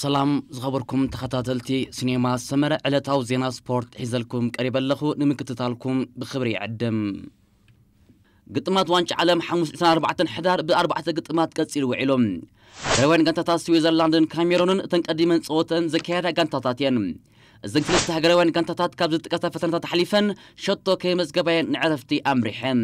ሰላም ዝኸበርኩም ተኸታተልቲ ሲኔማ ሰመረ ዕለታዊ ዜና ስፖርት ሒዘልኩም ቀሪበ ኣለኹ ንምክትታልኩም ብክብሪ ይዕድም ግጥማት ዋንጫ ዓለም 524 ሕዳር ብኣርባዕተ ግጥማት ቀፂሉ ውዒሎም ኖርዌይን ጋንታታት ስዊዘርላንድን ካሜሮንን እተን ቀዲመን ፀወተን ዘካየዳ ጋንታታት እየን እዘን ክልተ ሃገራውያን ጋንታታት ካብ ዝጥቀሳ ፈተነታት ሓሊፈን ሸቶ ከይመዝገባየን ንዕረፍቲ ኣምሪሐን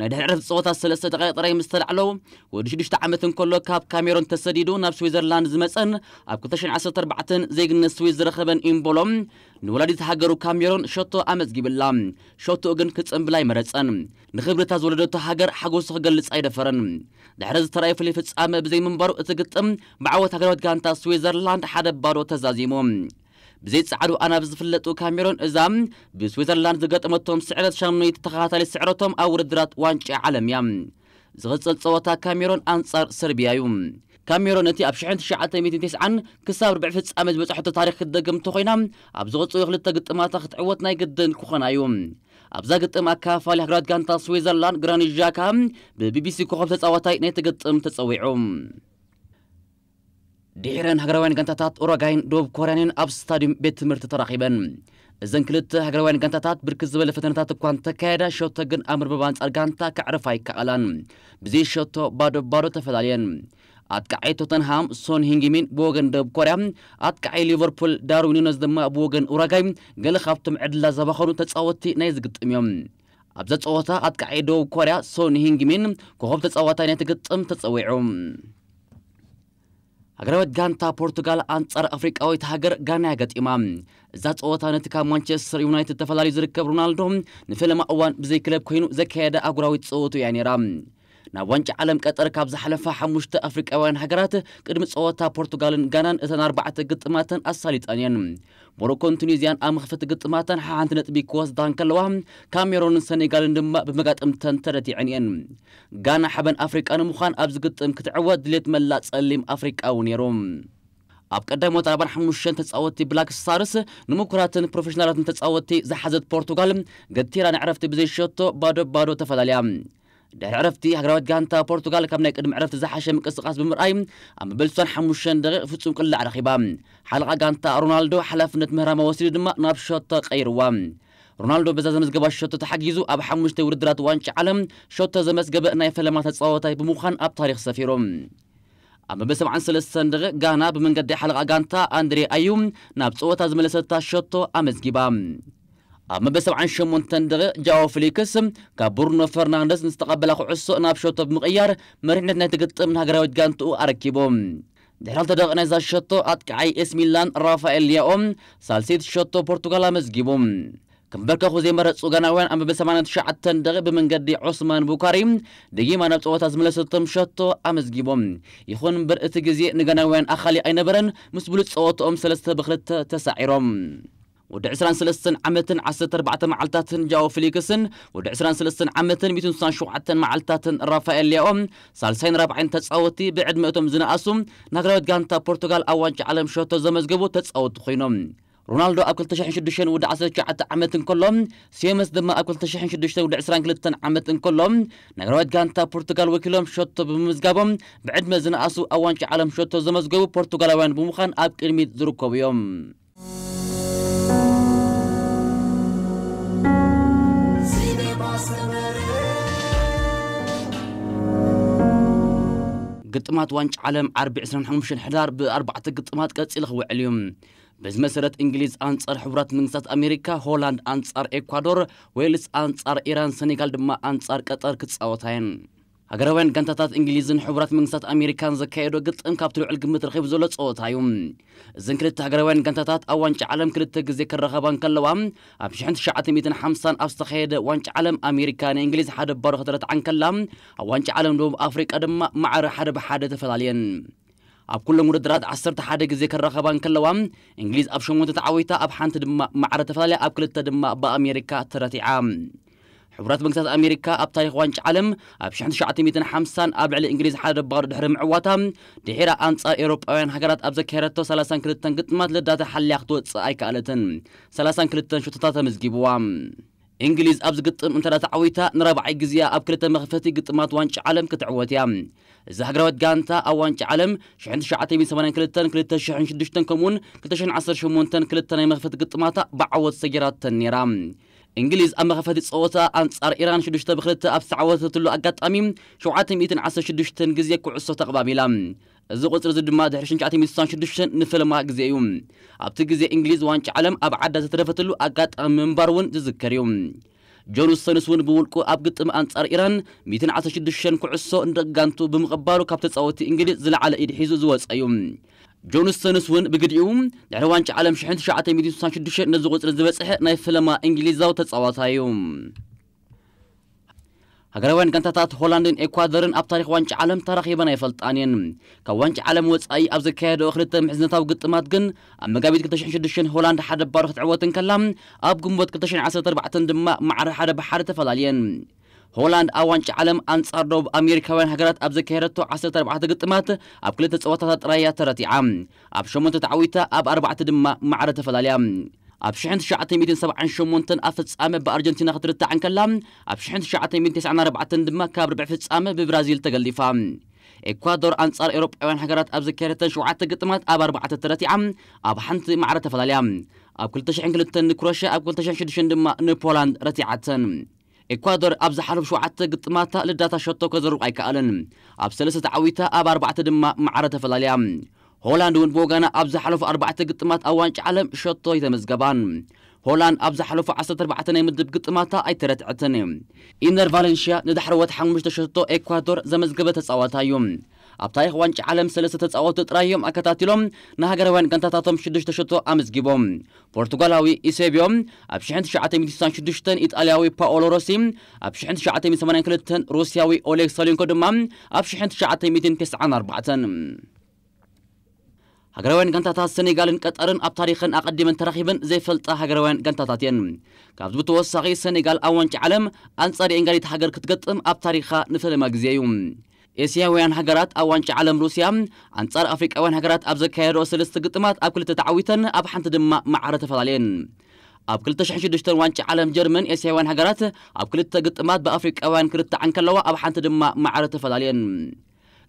ندرس صوت السلسلة تغير مستر علوم ودشدش تعمتن كله كاب كاميرون تسديدو ناب سويزرلاند زمسن أب كتشن عسر تربعتن زيجن سويز رخبن إمبولم نولادي تهاجرو كاميرون شوتو أمز جبلام شوتو أجن كتس أمبلاي مرتسن نخبر تازولدو تهاجر حجوس خجلت أيد فرن دحرز تراي في الفتس أم بزي منبرو تقتم بعوة هجرات كانت سويزرلاند حد بارو تزازيمون بزيت سعرو أنا بزفلت وكاميرون إزام بسويزرلاند زقت متهم سعرت شامني تتخاتل سعرتهم أو ردرات وانش عالم يم زغتل صوتا كاميرون أنصار سربيا يوم ካሜሮን እቲ ኣብ 1990 ክሳብ ርብዕ ፍጻመ ዝበፅሐቶ ታሪክ ክትደገምቲ ኮይና ኣብ ዝቐፅኡ ክልተ ግጥማታ ክትዕወት ናይ ግድን ክኾና እዩ ኣብዛ ግጥም ኣካፋሊ ሃገራት ጋንታ ስዊዘርላንድ ግራኒዣካ ብቢቢሲ ኮኸብ ተፃዋታይ ናይቲ ግጥም ተፀዊዑ ድሒረን ሃገራውያን ጋንታታት ኡራጋይን ደቡብ ኮርያንን ኣብ ስታድዩም ቤት ትምህርቲ ተራኺበን እዘን ክልተ ሃገራውያን ጋንታታት ብርክት ዝበለ ፈተነታት እኳ እንተካየዳ ሸቶ ግን ኣብ መርበብ ኣንጻር ጋንታ ክዕርፋ ኣይከኣላን ብዚ ሸቶ ባዶ ባዶ ተፈላለየን ኣጥቃዓይ ቶተንሃም ሶን ሂንግሚን ብወገን ደቡብ ኮርያ ኣጥቃዓይ ሊቨርፑል ዳርዊን ኑነዝ ድማ ብወገን ኡራጋይ ገለ ካብቶም ዕድላ ዘባኸኑ ተፃወቲ ናይ ዝግጥም እዮም ኣብዛ ፀወታ ኣጥቃዓይ ደቡብ ኮርያ ሶን ሂንግሚን ኮኸብ ተፃዋታይ ናይ ትግጥም ተፀዊዑ ሀገራዊት ጋንታ ፖርቱጋል አንጻር አፍሪቃዊት ሀገር ጋና ያገጢማ እዛ ጸወታ ነትካ ማንቸስተር ዩናይትድ ተፈላለዩ ዝርከብ ሮናልዶ ንፈለማ እዋን ብዘይ ክለብ ኮይኑ ዘካየደ አጉራዊት ፀወቱ እያ ነይራ ناوانچ عالم قطر كابز حلفا حموشت افريق اوان حقرات قدم صوتا پورتوغالن غانان اثن اربعة قطماتن اسالي تانيان مروكون تونيزيان امخفت قطماتن حاعان تنت بيكواس دان كالوام كاميرون سنيقالن دم بمقات امتن ترتي عنيان غانا حبن افريق انا مخان ابز قطم كتعوى دليت ملات سليم افريق اوانيروم اب قدام وطربان حموشن تتساوتي بلاك سارس نموكراتن بروفيشنالاتن تتساوتي زحزت بورتوغال قد تيران عرفت بزيشوتو بادو بادو تفضاليام ده عرفتي هجرات جانتا البرتغال كم إدم عرفت زحش من قصة قاس بمرأي أما بلسون حمشان دقيق فتصم كل على خيبام حلقة جانتا رونالدو حلف حلفنة مهرام وسيل دم ناب غير وام رونالدو بزاز مزجب الشوط تحجزو أب حموش تورد وانش علم شوط زمزجب نايف لما تتصوتي بمخان أب تاريخ سفيرم أما بسم عن سلسان دقيق جانا بمن قد حلقة جانتا أندري أيوم ناب صوتا زملسة شوط أمزجبام أما بس عن شمون تندغ جاو فليكس كبرنو فرناندز نستقبل أخو عصو نابشوتو بمغيار مرحنة نتقط من هجراوي جانتو أركبهم دحرال تدغنا إذا شطو أتكعي إس ميلان رافائيل ياوم سالسيت شطو برتغالا مزجيبهم كمبرك خوزي مرت سوغاناوان أما بسمانة شعات تندغ بمنقدي عثمان بوكاريم دقيما نبتوات زملستم شطو أمزجيبهم يخون برئت جزي نغاناوان أخالي أي نبرن مسبولت صوتهم سلسة بخلت تسعيرهم ود عسران سلستن عمتن عساتر بعت معلتاتن جاو فليكسن ود عسران سلستن عمتن ميتون سان شوعة معلتاتن رافائل ليوم سالسين رابعين تتصاوتي بعد زنا زنقاسوم نغراوت غانتا بورتوغال أوانج عالم شوتو زمزقبو تتصاوت خينوم رونالدو أكل تشحن أب ودع عسل 19 عمتن كلهم سيمس دم أكل تشحن أب ودع عسران 22 عمتن كلهم نغراوت غانتا بورتوغال وكلهم شوتو بمزقابهم بعد ما اسو أوانج عالم شوتو زمزقبو اوان بمخان أب قدميت ዝርከቡ قطمات وانش عالم عرب عسران حمش الحدار بأربعة قطمات قتل خو عليهم بز مسرت انجليز انصر حبرات منسات امريكا هولاند انصر اكوادور ويلس انصر ايران سنغال دما انصر قطر كتساوتاين ሃገራውያን ጋንታታት እንግሊዝን ሕቡራት መንግስታት ኣሜሪካን ዘካየዶ ግጥም ካብቲ ልዑል ግምት ረኺቡ ዘሎ ፀወታ እዩ እዘን ክልተ ሃገራውያን ጋንታታት ኣብ ዋንጫ ዓለም ክልተ ግዜ ክረኸባን ከለዋ ኣብ 1950 ኣብ ዝተካየደ ዋንጫ ዓለም ኣሜሪካ ናይ እንግሊዝ ሓደ ባዶ ከተረትዓን ከላ ኣብ ዋንጫ ዓለም ደቡብ ኣፍሪቃ ድማ ማዕረ ሓደ ብሓደ ተፈላለየን ኣብ ኩሎም ውድድራት 11 ግዜ ክረኸባን ከለዋ እንግሊዝ ኣብ 8 ተዓወይታ ኣብ ሓንቲ ድማ ማዕረ ተፈላለያ ኣብ ክልተ ድማ ብኣሜሪካ ተረቲዓ ሕቡራት መንግስታት ኣሜሪካ ኣብ ታሪክ ዋንጫ ዓለም ኣብ 1950 ኣብ ልዕሊ እንግሊዝ ሓደ ባዶ ድሕሪ ምዕዋታ ድሒራ ኣንጻር ኤውሮጳውያን ሃገራት ኣብ ዘካየረቶ 32 ግጥማት ልዳተ ሓልያ ክትወፅእ ኣይከኣለትን 32 ሸቶታት ተመዝጊብዋ እንግሊዝ ኣብዚ ግጥም እንተዳ ተዓዊታ ንረብዓይ ግዜያ ኣብ ክልተ መኽፈቲ ግጥማት ዋንጫ ዓለም ክትዕወት እያ እዚ ሃገራዊት ጋንታ ኣብ ዋንጫ ዓለም 1982 2006 ከምኡውን 218 ክልተ ናይ መኽፈቲ ግጥማታ ብዓወት ሰጊራተን ነይራ إنجليز أما خفت صوتا أنصار إيران شدشت بخلت أبسعوات تلو أقات أميم شوعات مئتن عسى شدشت نجزية كعصة تقبامي لام እዚ ቁፅሪ እዚ ድማ ድሕሪ 966 ንፍልማ ግዜ እዩ ኣብቲ ግዜ እንግሊዝ ዋንጫ ዓለም ኣብ ዓዳ ዝተረፈትሉ ኣጋጣሚ ምንባር እውን ዝዝከር እዩ ጆን ውሰንስ እውን ብውልቁ ኣብ ግጥሚ ኣንጻር ኢራን 116 ኩዕሶ እንደጋንቱ ብምቕባሉ ካብ ተፃወቲ እንግሊዝ ዝለዓለ ኢድ ሒዙ ዝወፀ እዩ جونسونسون بقديم دعوان عالم شحنت شعاتي ميدي سان شدش نزغوت رزبصح ناي فلما انجليزاو تጻዋታዮም هاገራውያን ጋንታታት ሆላንድን ኤኳዶርን ኣብ ታሪክ ዋንጫ ዓለም ተራኺበን ኣይፈልጣን እየን ካብ ዋንጫ ዓለም ወጻኢ ኣብ ዘካየደኦ ክልተ ምሕዝነታዊ ግጥማት ግን ኣብ መጋቢት 2006 ሆላንድ ሓደ ባዶ ክትዕወትን ከላ ኣብ ግንቦት 2014 ድማ ማዕረ ሓደ ብሓደ ተፈላለየን هولاند أوانش علم أنصار دوب أمريكا وين هجرت آب كهرتو عسر تربعة قطمات أب كل تصوتات رأي ترتي عام أب شمون تتعويتا أب أربعة دم معرة فلاليام أب شحن شعة ميتين سبعة شمون تن أفت سامة بأرجنتينا خطرت عن كلام أب شحنت شعة ميتين تسعة ربعة دم كابر بعفت سامة ببرازيل تقلفام إكوادور أنصار آب اربعه ኣብ عام آب حنت ኣብ ኣርባዕተ آب ኣብ ሓንቲ ማዕረ ተፈላለያ آب 2002 ንክሮሽያ ኣብ 2006 ድማ ንፖላንድ ረቲዓተን إكوادور أبز حرف شو عت قطماتا لداتا شطو كذرو أي كألن أبسلسة عويتا أب أربعة دم معرة فلاليام هولاند ون بوغانا أبز حرف أربعة قطمات أوانش علم شطو يتمزقبان هولاند أبز حرف عسة أربعة ناي مدب قطماتا أي ترتعتني إنر فالنسيا ندحر وتحمش تشطو إكوادور زمزقبة تصواتايوم أبتايخ وانج عالم سلسة تسعوة ترايوم أكتاتيلوم نهاجر وان كانت تاتم شدش تشتو أمزجيبوم برتغالاوي إيسيبيوم أبشحن تشعتي من شدشتن إيطالياوي باولو روسي أبشحن تشعتي من سمانين كلتن روسياوي أوليك سالينكو دمام أبشحن تشعتي ميتين كسعان أربعتن هجروان جنتات سنغال قطرن اب تاريخن اقدم ترخيبن زي فلطا هجروان جنتات ين كابتو بتوسخي سنغال اوانچ عالم انصار انغليت هجر كتغتم اب تاريخا نفل مجزيوم ኤስያውያን ሃገራት ኣብ ዋንጫ ዓለም ሩስያ ኣንጻር ኣፍሪቃውያን ሃገራት ኣብ ዘካየዶ ሰለስተ ግጥማት ኣብ ክልተ ተዓዊተን ኣብ ሓንቲ ድማ መዓረ ተፈላለየን ኣብ 2006 ዋንጫ ዓለም ጀርመን ኤስያውያን ሃገራት ኣብ ክልተ ግጥማት ብኣፍሪቃውያን ክርታዓን ከለዋ ኣብ ሓንቲ ድማ መዓረ ተፈላለየን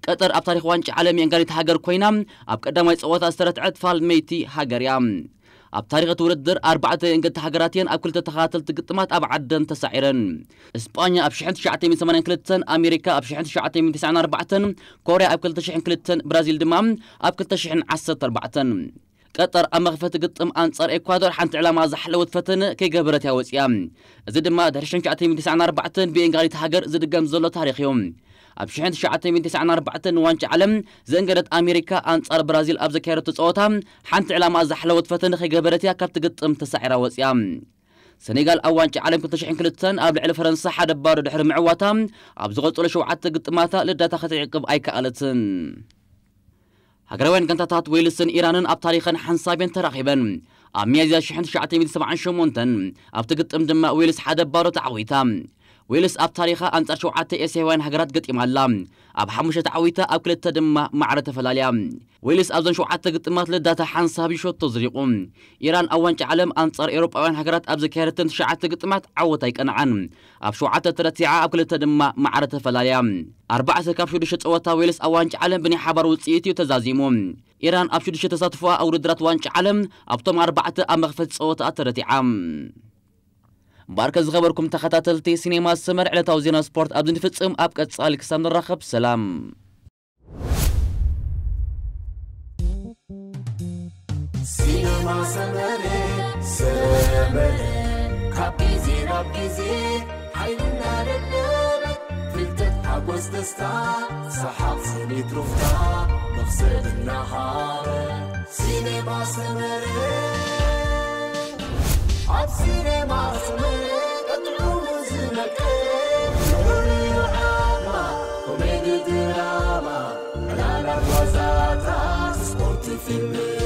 ቀጠር ኣብ ታሪክ ዋንጫ ዓለም የንጋሪት ሃገር ኮይና ኣብ ቀዳማይ ፀወታ ዝተረትዐት ፋልሜይቲ ሃገር እያ ኣብ ታሪኸት ውድድር ኣርባዕተ እንግድቲ ሃገራትየን ኣብ ክልተ ተኸታተልቲ ግጥማት ኣብ ዓደን ተሳዒረን እስጳኛ ኣብ 1982 ኣሜሪካ ኣብ 1994 ኮርያ ኣብ 2002 ብራዚል ድማ ኣብ 2014 ቀጠር ኣብ መኽፈቲ ግጥም ኣንጻር ኤኳዶር ሓንቲ ዕላማ ዝሓለወት ፈተነ ከይገበረት ያወፅያ እዚ ድማ ድሕሪ 1994 ብኤንጋሊት ሃገር ዝድገም ዘሎ ታሪክ እዩ ابشحنت شعاتي من تسعنا اربعة وانش علم زنقرت امريكا انصار برازيل ابزا كيرو تسعوتا حانت علامة زحلوت فتن خي قبرتيا كبت قط ام تسعيرا وسيام سنغال اوانش علم كنت شحن كلتن اب لعل فرنسا حد بارو دحر معواتا ابزغلت ولا شوعات قط ماتا لداتا خطي عقب اي كالتن هاقروين كنت تات ويلسن ايرانن اب تاريخن حنصابين تراخيبن أميزة شحن شعاتي من سبعان شمونتن أبتقط أمدما ويلس حدب بارو تعويتا ويلس أب تاريخا أنصر شوعة إسهوان هجرات قد امالام أب حمشة عويتا أب كل التدم معرة فلاليا ويلس أبزن شوعة قد إمهلا داتا حانسا بشو تزريقون إيران أوان جعلم أنصر إيروباوان هجرات أب ذكارتن شعة قد إمهت عوتا يكنعن أب شوعة ترتيعة أب كل التدم معرة فلاليا أربعة سكاب شودشة قوتا ويلس أوان تعلم بني حبر وتسيتي وتزازيمون إيران أب شودشة تساتفوا أو ردرات وان جعلم أبتم أربعة أم مخفت قوتا ترتيعة باركز خبركم تخطاتلتي سينما السمر على توزينا سبورت أبدن فتصم أبكت سالك سامن الرخب سلام سينما سمر سمر كابيزي رابيزي حيلنا رنر فلتت حبوس دستا صحاب صنيت رفتا نفس النهار سينما سمر something me.